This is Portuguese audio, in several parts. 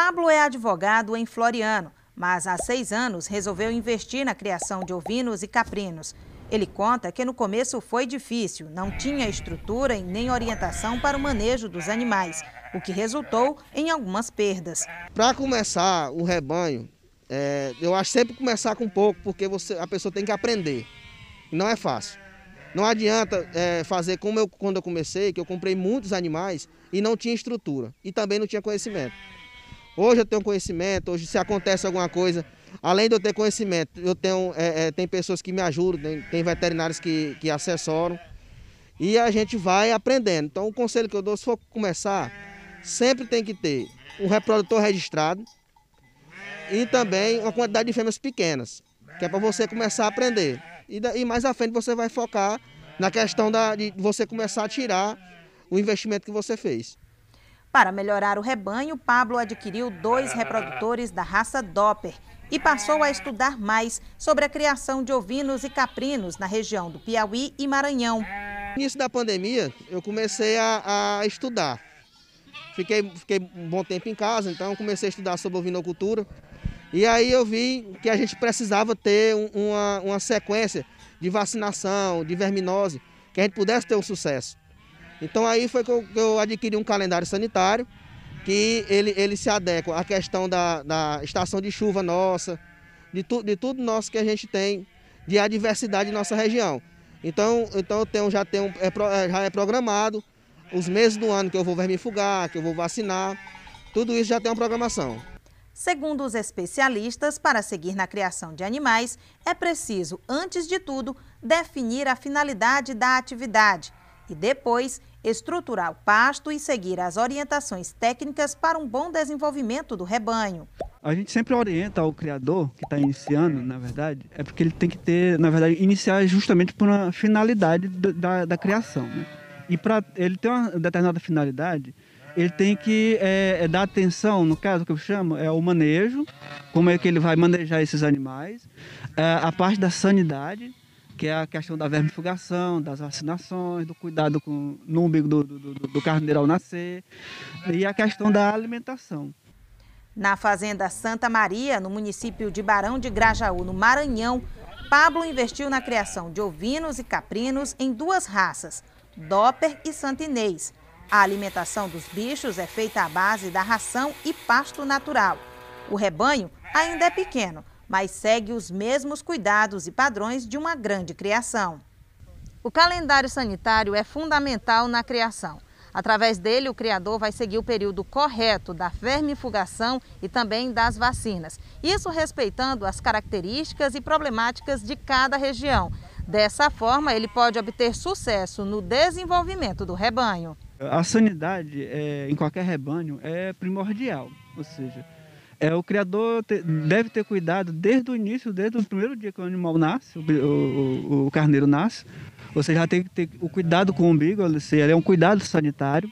Pablo é advogado em Floriano, mas há seis anos resolveu investir na criação de ovinos e caprinos. Ele conta que no começo foi difícil, não tinha estrutura e nem orientação para o manejo dos animais, o que resultou em algumas perdas. Para começar o rebanho, é, eu acho sempre começar com pouco, porque você, a pessoa tem que aprender. Não é fácil. Não adianta é, fazer como eu quando eu comecei, que eu comprei muitos animais e não tinha estrutura e também não tinha conhecimento. Hoje eu tenho conhecimento, hoje se acontece alguma coisa, além de eu ter conhecimento, eu tenho, é, é, tem pessoas que me ajudam, tem, tem, veterinários que, que assessoram. E a gente vai aprendendo. Então o conselho que eu dou, se for começar, sempre tem que ter um reprodutor registrado e também uma quantidade de fêmeas pequenas, que é para você começar a aprender. E, e mais à frente você vai focar na questão da, de você começar a tirar o investimento que você fez. Para melhorar o rebanho, Pablo adquiriu dois reprodutores da raça Dopper e passou a estudar mais sobre a criação de ovinos e caprinos na região do Piauí e Maranhão. No início da pandemia, eu comecei a, a estudar. Fiquei, fiquei um bom tempo em casa, então comecei a estudar sobre ovinocultura. E aí eu vi que a gente precisava ter uma, uma sequência de vacinação, de verminose, que a gente pudesse ter um sucesso. Então aí foi que eu, que eu adquiri um calendário sanitário que ele, ele se adequa à questão da, da estação de chuva nossa, de, tu, de tudo nosso que a gente tem, de adversidade em nossa região. Então, então eu tenho, já, tenho, é, é já é programado os meses do ano que eu vou vermifugar, que eu vou vacinar, tudo isso já tem uma programação. Segundo os especialistas, para seguir na criação de animais, é preciso, antes de tudo, definir a finalidade da atividade e depois estruturar o pasto e seguir as orientações técnicas para um bom desenvolvimento do rebanho. A gente sempre orienta o criador que está iniciando, na verdade, é porque ele tem que ter, na verdade, iniciar justamente por uma finalidade da, da criação. Né? E para ele ter uma determinada finalidade, ele tem que é, é, dar atenção, no caso que eu chamo, é o manejo, como é que ele vai manejar esses animais, é, a parte da sanidade, que é a questão da vermifugação, das vacinações, do cuidado com, no umbigo do, do, do, do carneiro ao nascer e a questão da alimentação. Na Fazenda Santa Maria, no município de Barão de Grajaú, no Maranhão, Pablo investiu na criação de ovinos e caprinos em duas raças, Dopper e Santinês. A alimentação dos bichos é feita à base da ração e pasto natural. O rebanho ainda é pequeno, mas segue os mesmos cuidados e padrões de uma grande criação. O calendário sanitário é fundamental na criação. Através dele, o criador vai seguir o período correto da vermifugação e também das vacinas. Isso respeitando as características e problemáticas de cada região. Dessa forma, ele pode obter sucesso no desenvolvimento do rebanho. A sanidade é, em qualquer rebanho é primordial, ou seja, é, o criador te, deve ter cuidado desde o início, desde o primeiro dia que o animal nasce, o, o, o carneiro nasce. Você já tem que ter o cuidado com o umbigo, ele é um cuidado sanitário.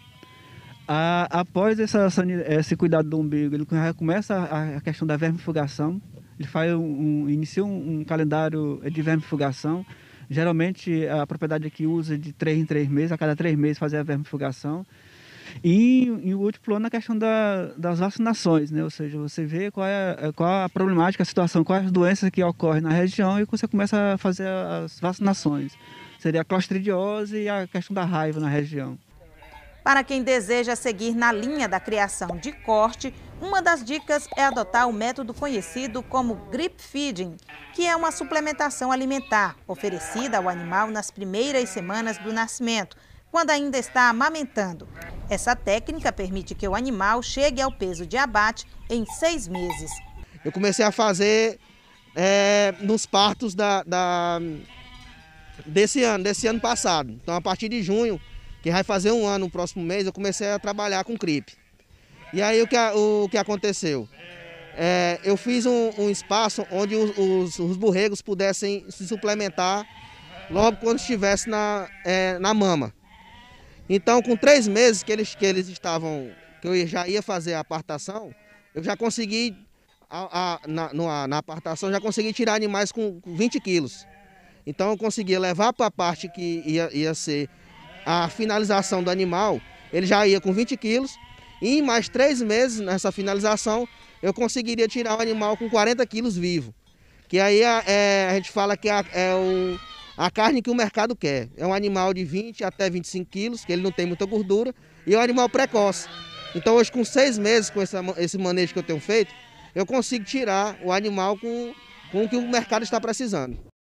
A, após essa, esse cuidado do umbigo, ele começa a, a questão da vermifugação. Ele faz um, um inicia um, um, calendário é, de vermifugação. Geralmente a propriedade aqui é usa de três em três meses, a cada três meses fazer a vermifugação. E, e o último plano na é questão da, das vacinações, né? Ou seja, você vê qual é, é, qual a problemática, a situação, quais as doenças que ocorrem na região e você começa a fazer as vacinações. Seria a clostridiose e a questão da raiva na região. Para quem deseja seguir na linha da criação de corte, uma das dicas é adotar o método conhecido como grip feeding, que é uma suplementação alimentar oferecida ao animal nas primeiras semanas do nascimento, quando ainda está amamentando. Essa técnica permite que o animal chegue ao peso de abate em seis meses. Eu comecei a fazer é, nos partos da, da, desse ano, desse ano passado. Então, a partir de junho, que vai fazer um ano no próximo mês, eu comecei a trabalhar com cripe. E aí o que, o que aconteceu? É, eu fiz um, um espaço onde os, os, os, borregos pudessem se suplementar logo quando estivesse na, é, na mama. Então, com três meses que eles, que eles estavam, que eu já ia fazer a apartação, eu já consegui, a, a, na, na, na apartação, já consegui tirar animais com 20 quilos. Então, eu conseguia levar para a parte que ia, ia ser a finalização do animal, ele já ia com 20 quilos, e em mais três meses, nessa finalização, eu conseguiria tirar o animal com 40 quilos vivo. Que aí é, a gente fala que é, é o a carne que o mercado quer. É um animal de 20 até 25 quilos, que ele não tem muita gordura, e é um animal precoce. Então hoje com seis meses, com essa, esse manejo que eu tenho feito, eu consigo tirar o animal com, com o que o mercado está precisando.